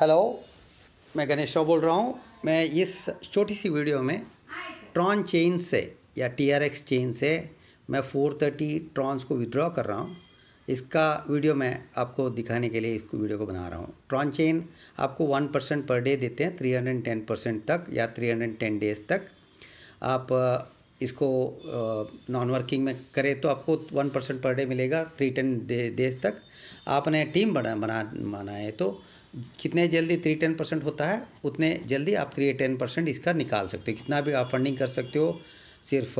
hello मैं गणेश राव बोल रहा हूँ मैं इस छोटी सी वीडियो में ट्रॉन चेन से या टी आर एक्स चेन से मैं फोर थर्टी ट्रॉन्स को विद्रॉ कर रहा हूँ इसका वीडियो मैं आपको दिखाने के लिए इसको वीडियो को बना रहा हूँ ट्रॉन चेन आपको वन परसेंट पर डे देते हैं थ्री टेन परसेंट तक या थ्री हंड्रेड टेन डेज तक आप इसको नॉन वर्किंग में करें तो आपको वन परसेंट पर डे मिलेगा थ्री टेन डेज तक आपने टीम बना बना बनाए तो कितने जल्दी थ्री टेन परसेंट होता है उतने जल्दी आप थ्री टेन परसेंट इसका निकाल सकते हो कितना भी आप फंडिंग कर सकते हो सिर्फ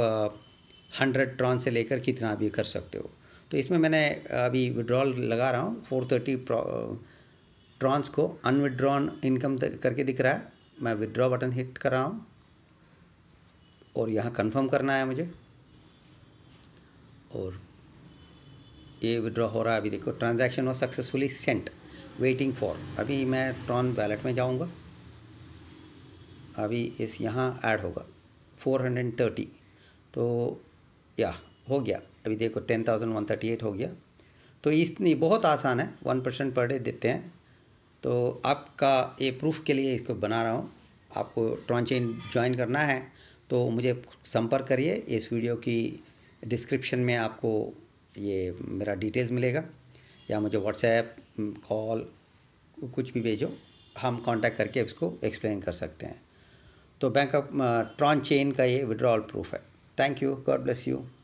हंड्रेड ट्रॉन से लेकर कितना भी कर सकते हो तो इसमें मैंने अभी विड्रॉल लगा रहा हूँ फोर थर्टी ट्रॉन्स को अनविड्रॉन इनकम करके दिख रहा है मैं विड्रॉ बटन हिट कर रहा हूँ और यहाँ कंफर्म करना है मुझे और ये विड्रॉ हो रहा है अभी देखो transaction was successfully sent waiting for अभी मैं ट्रॉन वैलेट में जाऊंगा अभी इस यहाँ ऐड होगा 430 तो या हो गया अभी देखो 10,138 हो गया तो इतनी बहुत आसान है वन परसेंट पर डे देते हैं तो आपका ये प्रूफ के लिए इसको बना रहा हूँ आपको ट्रॉन चेन ज्वाइन करना है तो मुझे संपर्क करिए इस वीडियो की डिस्क्रिप्शन में आपको ये मेरा डिटेल्स मिलेगा या मुझे व्हाट्सएप कॉल mm, कुछ भी भेजो हम कांटेक्ट करके इसको एक्सप्लेन कर सकते हैं तो बैंक ऑफ ट्रॉन चेन का ये विड्रॉल प्रूफ है thank you God bless you